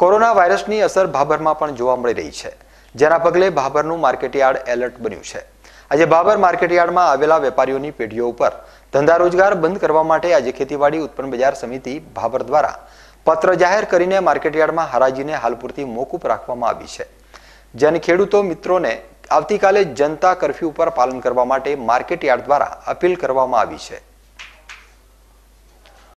corona વાયરસની અસર ભાભરમાં પણ જોવા મળી રહી છે જેના પગલે ભાભરનું માર્કેટયાર્ડ એલર્ટ બન્યું છે આજે ભાભર માર્કેટયાર્ડમાં આવેલા વેપારીઓની પેઢીઓ ઉપર ધંધા રોજગાર બંધ કરવા માટે આજે ખેતીવાડી ઉત્પન્ન બજાર સમિતિ ભાભર દ્વારા પત્ર જાહેર કરીને માર્કેટયાર્ડમાં હરાજીને હાલ પૂરતી મોકૂફ રાખવામાં આવી છે જેને ખેડૂતો મિત્રોને આવતીકાલે જનતા કરફ્યુ ઉપર પાલન કરવા માટે માર્કેટયાર્ડ દ્વારા અપીલ કરવામાં આવી છે